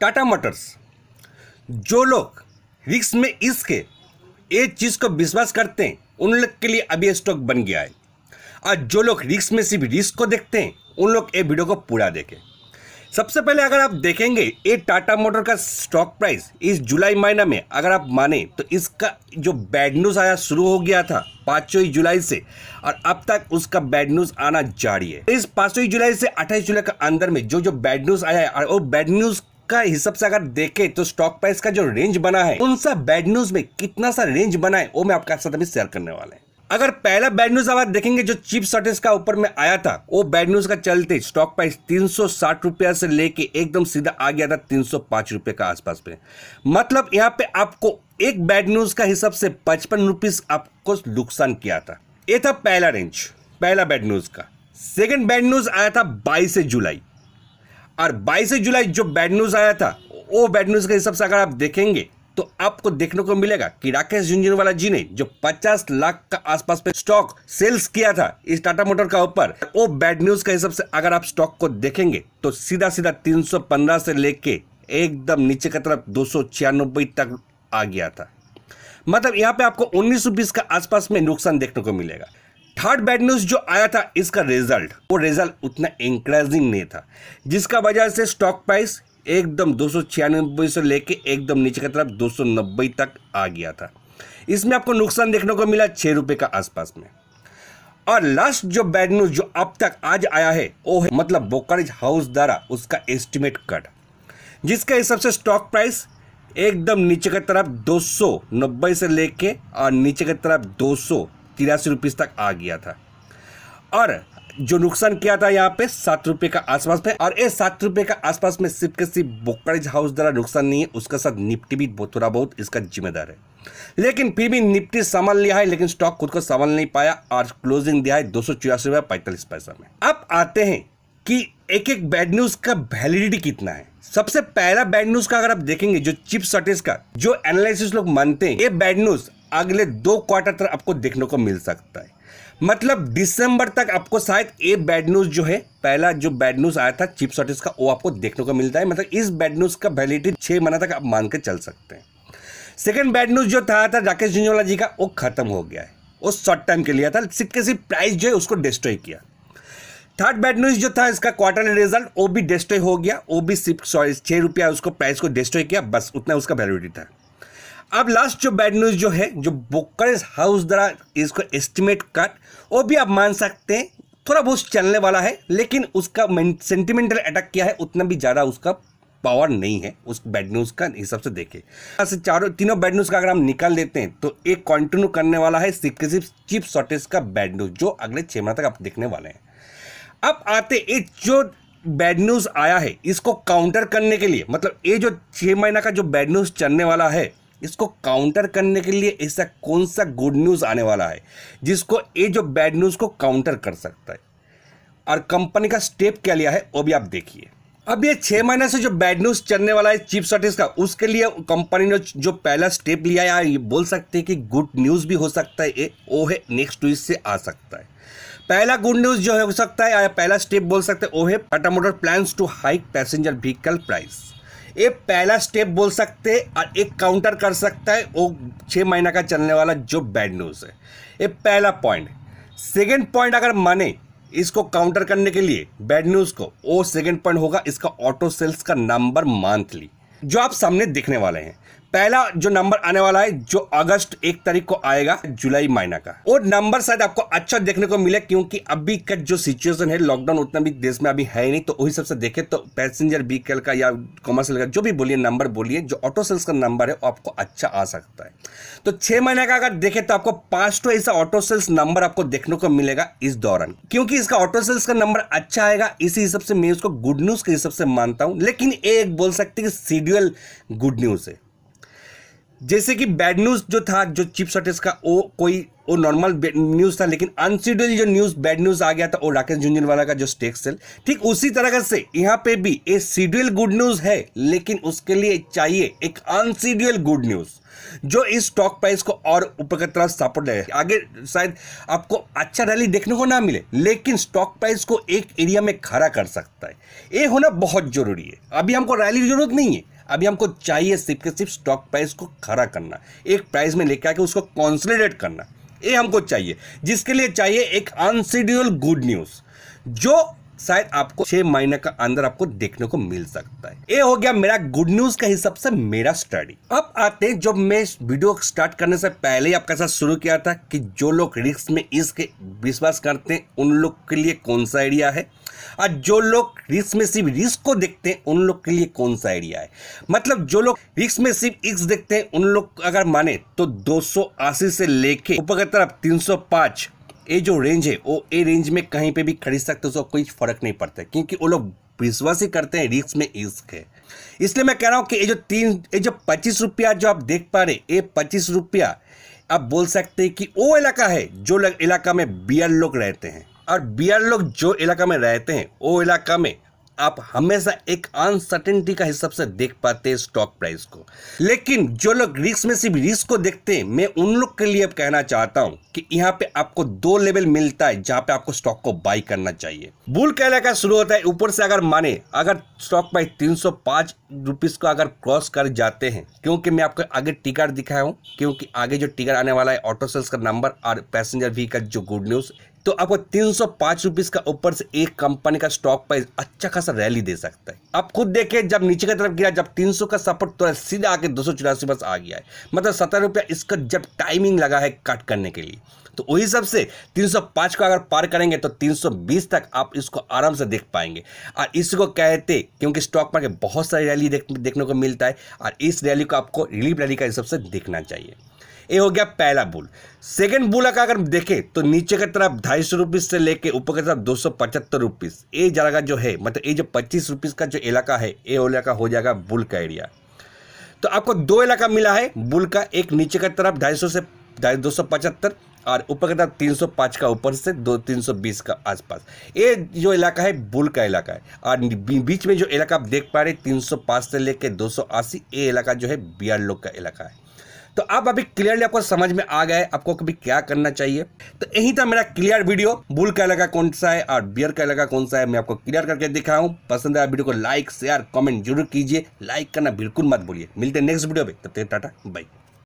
Tata Motors जो लोग रिक्स में इसके एक चीज़ को विश्वास करते हैं उन लोग के लिए अभी स्टॉक बन गया है और जो लोग रिक्स में सिर्फ रिस्क को देखते हैं उन लोग ये वीडियो को पूरा देखें सबसे पहले अगर आप देखेंगे ये टाटा मोटर का स्टॉक प्राइस इस जुलाई महीना में अगर आप माने तो इसका जो बैड न्यूज़ आया शुरू हो गया था पाँचवीं जुलाई से और अब तक उसका बैड न्यूज़ आना जारी है इस पाँचवीं जुलाई से अट्ठाईस जुलाई के अंदर में जो जो बैड न्यूज़ आया है और वो बैड न्यूज़ का हिसाब से अगर देखे तो स्टॉक प्राइस का जो रेंज बना है उन सब बैड न्यूज में कितना सा रेंज बना है वो मैं आपके साथ अभी शेयर करने वाला है अगर पहला बैड न्यूज आप देखेंगे जो चिप शॉर्टेज का ऊपर में आया था वो बैड न्यूज का चलते स्टॉक प्राइस तीन सौ से लेके एकदम सीधा आ गया था तीन सौ पांच का आसपास में मतलब यहाँ पे आपको एक बैड न्यूज का हिसाब से पचपन रुपीज आपको नुकसान किया था ये था पहला रेंज पहला बैड न्यूज का सेकेंड बैड न्यूज आया था बाईस जुलाई और बाईस जुलाई जो बैड न्यूज़ आया था वो बैड न्यूज़ के हिसाब से अगर आप देखेंगे तो आपको देखने को मिलेगा कि राकेश झुंझुनवाला जी ने जो 50 लाख का आसपास पे स्टॉक सेल्स किया था इस टाटा मोटर का ऊपर वो बैड न्यूज के हिसाब से अगर आप स्टॉक को देखेंगे तो सीधा सीधा 315 से लेके एकदम नीचे की तरफ दो तक आ गया था मतलब यहाँ पे आपको उन्नीस बीस का आसपास में नुकसान देखने को मिलेगा थर्ड बैड न्यूज जो आया था इसका रिजल्ट वो रिजल्ट उतना इंक्रेजिंग नहीं था जिसका वजह से स्टॉक प्राइस एकदम दो से लेके एकदम नीचे की तरफ दो तक आ गया था इसमें आपको नुकसान देखने को मिला छह रुपए का आसपास में और लास्ट जो बैड न्यूज जो अब तक आज आया है वो है मतलब ब्रोकरेज हाउस द्वारा उसका एस्टिमेट कट जिसके हिसाब से स्टॉक प्राइस एकदम नीचे की तरफ 290 से लेके और नीचे की तरफ 200 तिरासी रुपीज़ तक आ गया था और जो नुकसान किया था यहाँ पे सात रुपये का आसपास में और ये सात रुपये का आसपास में सिर्फ के सिर्फ बोकरेज हाउस द्वारा नुकसान नहीं है उसके साथ निपटी भी थोड़ा बहुत इसका जिम्मेदार है लेकिन फिर भी निपटी संभाल लिया है लेकिन स्टॉक खुद को संभाल नहीं पाया और क्लोजिंग दिया है दो सौ चौरासी रुपये पैसा में अब आते हैं कि एक एक बैड न्यूज का वैलिडिटी कितना है सबसे पहला बैड न्यूज का अगर आप देखेंगे जो चिप शॉर्टेज का जो एनालिसिस लोग मानते हैं ये बैड न्यूज अगले दो क्वार्टर तक आपको देखने को मिल सकता है मतलब दिसंबर तक आपको शायद ये बैड न्यूज़ जो है पहला जो बैड न्यूज़ आया था चिप शॉर्टेज का वो आपको देखने को मिलता है मतलब इस बैड न्यूज़ का वैलिडिटी छः महीना तक आप मान के चल सकते हैं सेकेंड बैड न्यूज़ जो था, था राकेश झुंझोला जी का वो खत्म हो गया है वो शॉर्ट टाइम के लिए था सिर्फ सिर्फ प्राइस जो है उसको डिस्ट्रॉय किया थर्ड बैड न्यूज जो था इसका क्वार्टरली रिजल्ट वो भी डिस्ट्रॉय हो गया वो भी सिर्फ सॉरी छः रुपया उसको प्राइस को डिस्ट्रॉय किया बस उतना उसका वैलिडिटी था अब लास्ट जो बैड न्यूज़ जो है जो बुकरेज हाउस द्वारा इसको एस्टिमेट कट वो भी आप मान सकते हैं थोड़ा बहुत चलने वाला है लेकिन उसका सेंटिमेंटल अटैक किया है उतना भी ज़्यादा उसका पावर नहीं है उस बैड न्यूज़ का हिसाब से देखें से चारों तीनों बैड न्यूज़ का अगर हम निकाल देते हैं तो एक कंटिन्यू करने वाला है सिर्फ चिप शॉर्टेज का बैड न्यूज़ जो अगले छह माह तक आप देखने वाले हैं अब आते एक जो बैड न्यूज़ आया है इसको काउंटर करने के लिए मतलब ये जो छह महीना का जो बैड न्यूज़ चलने वाला है इसको काउंटर करने के लिए ऐसा कौन सा गुड न्यूज़ आने वाला है जिसको ये जो बैड न्यूज़ को काउंटर कर सकता है और कंपनी का स्टेप क्या लिया है वो भी आप देखिए अब ये छः महीने से जो बैड न्यूज़ चलने वाला है चीप शॉर्टेज का उसके लिए कंपनी ने जो पहला स्टेप लिया है ये बोल सकते हैं कि गुड न्यूज़ भी हो सकता है ये वो है नेक्स्ट वीक से आ सकता है पहला गुड न्यूज़ जो है हो सकता है या पहला स्टेप बोल सकते हैं वो है Tata motor plans to hike passenger vehicle price ये पहला स्टेप बोल सकते हैं और एक काउंटर कर सकता है वो छः महीना का चलने वाला जो बैड न्यूज़ है ये पहला पॉइंट सेकेंड पॉइंट अगर माने इसको काउंटर करने के लिए बैड न्यूज़ को वो सेकेंड पॉइंट होगा इसका ऑटो सेल्स का नंबर मंथली जो आप सामने देखने वाले हैं पहला जो नंबर आने वाला है जो अगस्त एक तारीख को आएगा जुलाई महीना का और नंबर शायद आपको अच्छा देखने को मिले क्योंकि अभी का जो सिचुएशन है लॉकडाउन उतना भी देश में अभी है नहीं तो वही सबसे देखे तो पैसेंजर व्हीकल का या कॉमर्शियल का जो भी बोलिए नंबर बोलिए जो ऑटो सेल्स का नंबर है वो आपको अच्छा आ सकता है तो छह महीने का अगर देखे तो आपको पांच टो ऐसा ऑटो सेल्स नंबर आपको देखने को मिलेगा इस दौरान क्योंकि इसका ऑटो सेल्स का नंबर अच्छा आएगा इसी हिसाब से मैं उसको गुड न्यूज के हिसाब से मानता हूं लेकिन एक बोल सकते कि गुड न्यूज है जैसे कि बैड न्यूज़ जो था जो चीफ सर्टिस का वो कोई वो नॉर्मल न्यूज़ था लेकिन अनसीडोली जो न्यूज़ बैड न्यूज़ आ गया था वो राकेश झुंझुनवाला का जो स्टेक सेल ठीक उसी तरह से यहाँ पे भी ए सीडुअल गुड न्यूज़ है लेकिन उसके लिए चाहिए एक अनसीडुअल गुड न्यूज़ जो इस स्टॉक प्राइस को और ऊपर की तरफ सपोर्ट दे आगे शायद आपको अच्छा रैली देखने को ना मिले लेकिन स्टॉक प्राइस को एक एरिया में खड़ा कर सकता है ये होना बहुत जरूरी है अभी हमको रैली की जरूरत नहीं है अभी हमको चाहिए सिर्फ के सिर्फ स्टॉक प्राइस को खड़ा करना एक प्राइस में लेकर आके उसको कॉन्सोलिडेट करना ये हमको चाहिए जिसके लिए चाहिए एक अनशेड्यूल गुड न्यूज़ जो शायद आपको छह महीने का अंदर आपको देखने को मिल सकता है ये हो गया मेरा गुड न्यूज के हिसाब से मेरा स्टडी अब आते हैं जब मैं वीडियो स्टार्ट करने से पहले ही आपके साथ शुरू किया था कि जो लोग रिक्स में इसके विश्वास करते हैं उन लोग के लिए कौन सा आइडिया है और जो लोग रिक्स में सिर्फ रिस्क को देखते हैं उन लोग के लिए कौन सा आइडिया है मतलब जो लोग रिक्स में सिर्फ इक्स देखते हैं उन लोग अगर माने तो दो से लेके ऊपर की तरफ 305 ये जो रेंज है वो ए रेंज में कहीं पे भी खरीद सकते हो तो कोई फ़र्क नहीं पड़ता क्योंकि वो लोग विश्वास ही करते हैं रिस्क में रिस्क है इसलिए मैं कह रहा हूँ कि ये जो तीन ये जो पच्चीस रुपया जो आप देख पा रहे ये पच्चीस रुपया आप बोल सकते हैं कि वो इलाका है जो इलाका में बियर लोग रहते हैं और बियर लोग जो इलाका में रहते हैं वो इलाका में आप हमेशा एक अनसर्टेनिटी का हिसाब से देख पाते हैं स्टॉक प्राइस को लेकिन जो लोग रिस्क में सिर्फ रिस्क को देखते हैं मैं उन लोग के लिए कहना चाहता हूं कि यहां पे आपको दो लेवल मिलता है जहां पे आपको स्टॉक को बाई करना चाहिए बुल कहला का शुरू होता है ऊपर से अगर माने अगर स्टॉक प्राइस तीन सौ को अगर क्रॉस कर जाते हैं क्योंकि मैं आपको आगे टिकट दिखाया हूँ क्योंकि आगे जो टिकट आने वाला है ऑटो सेल्स का नंबर और पैसेंजर व्हीकल जो गुड न्यूज तो आपको तीन सौ पांच रुपीज़ का ऊपर से एक कंपनी का स्टॉक प्राइस अच्छा खासा रैली दे सकता है आप खुद देखिए जब नीचे की तरफ गिरा जब तीन सौ का सपोर्ट तो सीधा आके दो सौ चौरासी बस आ गया है मतलब सत्रह रुपया इसका जब टाइमिंग लगा है कट करने के लिए तो वही सबसे पांच को अगर पार करेंगे तो तीन सौ बीस तक आप इसको आराम से देख पाएंगे और इसको कहते क्योंकि स्टॉक मार्केट बहुत सारी रैली देख, देखने को मिलता है और इस रैली को आपको रिलीफ रैली का हिसाब से देखना चाहिए ये हो गया पहला बुल सेकेंड बुल का अगर देखें तो नीचे की तरफ ढाई सौ रुपीज़ से लेके ऊपर की तरफ दो सौ पचहत्तर रुपीज़ ये जगह जो है मतलब ये जो पच्चीस रुपीज़ का जो इलाका है ये इलाका हो जाएगा बुल का एरिया तो आपको दो इलाका मिला है बुल का एक नीचे की तरफ ढाई सौ से दो सौ पचहत्तर और ऊपर की तरफ तीन सौ का ऊपर से दो तीन सौ बीस का आसपास ये जो इलाका है बुल का इलाका है और बीच में जो इलाका आप देख पा रहे तीन सौ से लेकर दो सौ अस्सी ये इलाका जो है बियार लोग का इलाका है तो अब अभी क्लियरली आपको समझ में आ गया है आपको कभी क्या करना चाहिए तो यही था मेरा क्लियर वीडियो बुल का लगा कौन सा है और बियर का लगा कौन सा है मैं आपको क्लियर करके दिखाऊं पसंद आया वीडियो को लाइक शेयर कमेंट जरूर कीजिए लाइक करना बिल्कुल मत बोलिए मिलते नेक्स्ट वीडियो में तब तक टाटा बाई